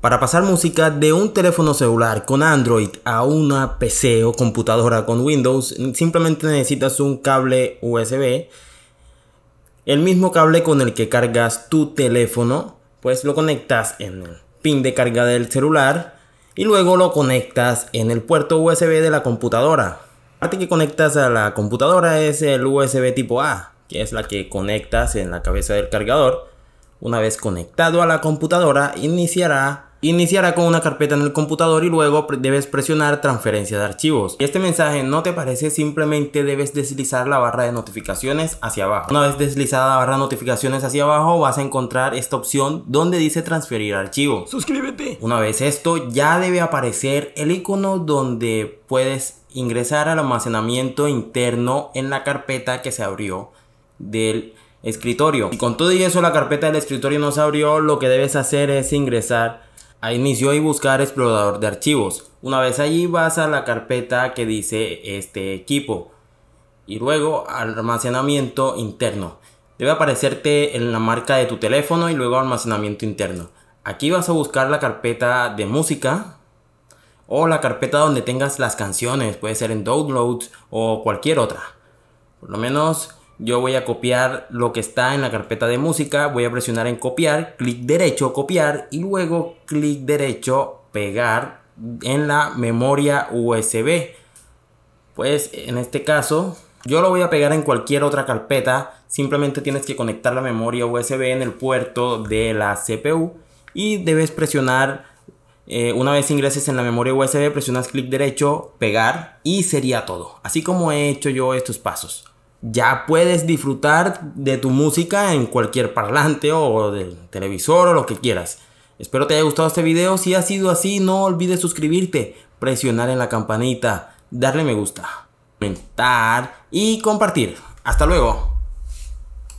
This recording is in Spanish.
Para pasar música de un teléfono celular con Android a una PC o computadora con Windows, simplemente necesitas un cable USB. El mismo cable con el que cargas tu teléfono, pues lo conectas en el pin de carga del celular y luego lo conectas en el puerto USB de la computadora. La parte que conectas a la computadora es el USB tipo A, que es la que conectas en la cabeza del cargador. Una vez conectado a la computadora, iniciará Iniciará con una carpeta en el computador y luego debes presionar transferencia de archivos. Si este mensaje no te parece, simplemente debes deslizar la barra de notificaciones hacia abajo. Una vez deslizada la barra de notificaciones hacia abajo, vas a encontrar esta opción donde dice transferir archivo. ¡Suscríbete! Una vez esto, ya debe aparecer el icono donde puedes ingresar al almacenamiento interno en la carpeta que se abrió del escritorio. Y con todo y eso la carpeta del escritorio no se abrió, lo que debes hacer es ingresar a inició y buscar explorador de archivos. Una vez allí vas a la carpeta que dice este equipo. Y luego almacenamiento interno. Debe aparecerte en la marca de tu teléfono y luego almacenamiento interno. Aquí vas a buscar la carpeta de música o la carpeta donde tengas las canciones, puede ser en Downloads o cualquier otra. Por lo menos yo voy a copiar lo que está en la carpeta de música, voy a presionar en copiar, clic derecho, copiar y luego clic derecho, pegar en la memoria USB. Pues en este caso yo lo voy a pegar en cualquier otra carpeta, simplemente tienes que conectar la memoria USB en el puerto de la CPU y debes presionar eh, una vez ingreses en la memoria USB, presionas clic derecho, pegar y sería todo. Así como he hecho yo estos pasos ya puedes disfrutar de tu música en cualquier parlante o del televisor o lo que quieras. Espero te haya gustado este video, si ha sido así no olvides suscribirte, presionar en la campanita, darle me gusta, comentar y compartir. Hasta luego.